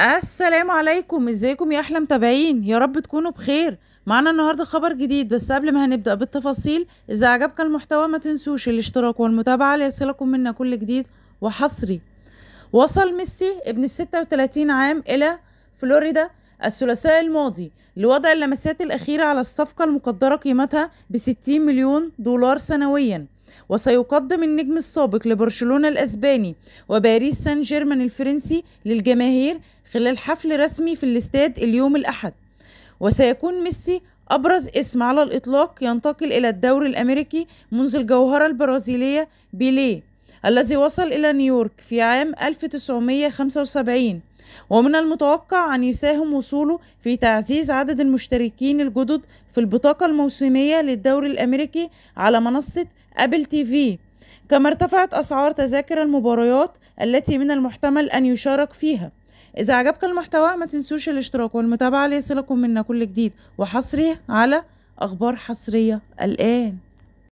السلام عليكم ازيكم يا احلى متابعين يا رب تكونوا بخير معنا النهارده خبر جديد بس قبل ما هنبدا بالتفاصيل اذا عجبك المحتوى ما تنسوش الاشتراك والمتابعه ليصلكم منا كل جديد وحصري وصل ميسي ابن ال 36 عام الى فلوريدا الثلاثاء الماضي لوضع اللمسات الأخيرة على الصفقة المقدرة قيمتها ب 60 مليون دولار سنويا وسيقدم النجم السابق لبرشلونة الأسباني وباريس سان جيرمان الفرنسي للجماهير خلال حفل رسمي في الاستاد اليوم الأحد وسيكون ميسي أبرز اسم على الإطلاق ينتقل إلى الدوري الأمريكي منذ الجوهرة البرازيلية بيليه الذي وصل إلى نيويورك في عام 1975 ومن المتوقع أن يساهم وصوله في تعزيز عدد المشتركين الجدد في البطاقة الموسمية للدوري الأمريكي على منصة أبل تي في كما ارتفعت أسعار تذاكر المباريات التي من المحتمل أن يشارك فيها إذا عجبك المحتوى ما تنسوش الاشتراك والمتابعة ليصلكم منا كل جديد وحصري على أخبار حصرية الآن